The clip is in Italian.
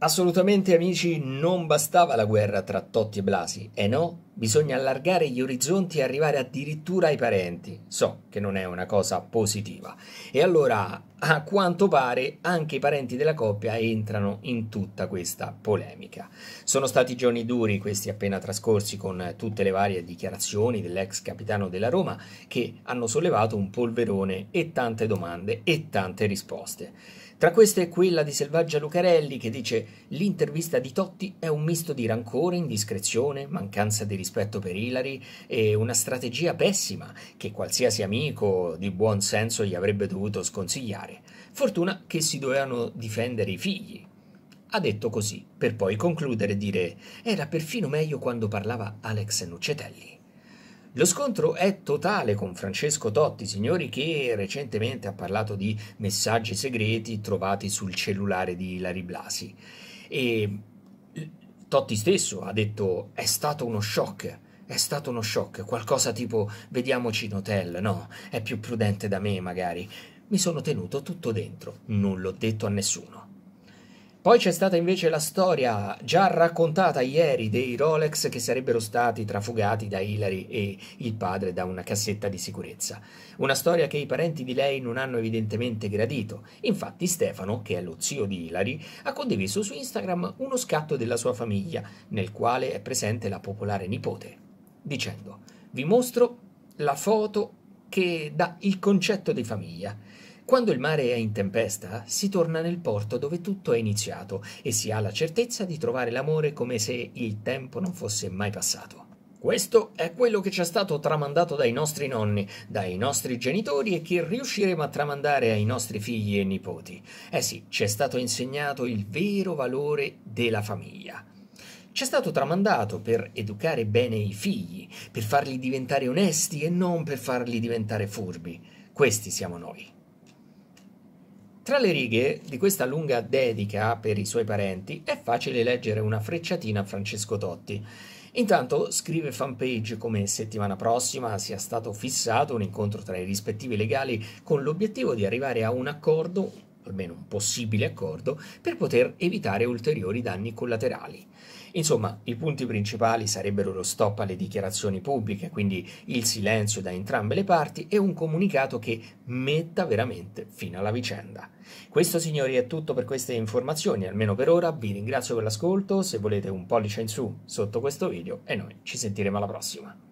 Assolutamente amici, non bastava la guerra tra Totti e Blasi, e eh no? Bisogna allargare gli orizzonti e arrivare addirittura ai parenti. So che non è una cosa positiva. E allora, a quanto pare, anche i parenti della coppia entrano in tutta questa polemica. Sono stati giorni duri questi appena trascorsi con tutte le varie dichiarazioni dell'ex capitano della Roma che hanno sollevato un polverone e tante domande e tante risposte. Tra queste è quella di Selvaggia Lucarelli che dice l'intervista di Totti è un misto di rancore, indiscrezione, mancanza di rispetto rispetto per Hillary e una strategia pessima che qualsiasi amico di buon senso gli avrebbe dovuto sconsigliare. Fortuna che si dovevano difendere i figli. Ha detto così, per poi concludere e dire era perfino meglio quando parlava Alex Nuccetelli. Lo scontro è totale con Francesco Totti, signori, che recentemente ha parlato di messaggi segreti trovati sul cellulare di Ilari Blasi. E Totti stesso ha detto è stato uno shock, è stato uno shock, qualcosa tipo vediamoci in hotel, no, è più prudente da me magari. Mi sono tenuto tutto dentro, non l'ho detto a nessuno. Poi c'è stata invece la storia già raccontata ieri dei Rolex che sarebbero stati trafugati da Hillary e il padre da una cassetta di sicurezza. Una storia che i parenti di lei non hanno evidentemente gradito. Infatti Stefano, che è lo zio di Hillary, ha condiviso su Instagram uno scatto della sua famiglia, nel quale è presente la popolare nipote, dicendo: Vi mostro la foto che dà il concetto di famiglia. Quando il mare è in tempesta, si torna nel porto dove tutto è iniziato e si ha la certezza di trovare l'amore come se il tempo non fosse mai passato. Questo è quello che ci è stato tramandato dai nostri nonni, dai nostri genitori e che riusciremo a tramandare ai nostri figli e nipoti. Eh sì, ci è stato insegnato il vero valore della famiglia. Ci è stato tramandato per educare bene i figli, per farli diventare onesti e non per farli diventare furbi. Questi siamo noi. Tra le righe di questa lunga dedica per i suoi parenti è facile leggere una frecciatina a Francesco Totti. Intanto scrive fanpage come settimana prossima sia stato fissato un incontro tra i rispettivi legali con l'obiettivo di arrivare a un accordo almeno un possibile accordo, per poter evitare ulteriori danni collaterali. Insomma, i punti principali sarebbero lo stop alle dichiarazioni pubbliche, quindi il silenzio da entrambe le parti e un comunicato che metta veramente fine alla vicenda. Questo signori è tutto per queste informazioni, almeno per ora vi ringrazio per l'ascolto, se volete un pollice in su sotto questo video e noi ci sentiremo alla prossima.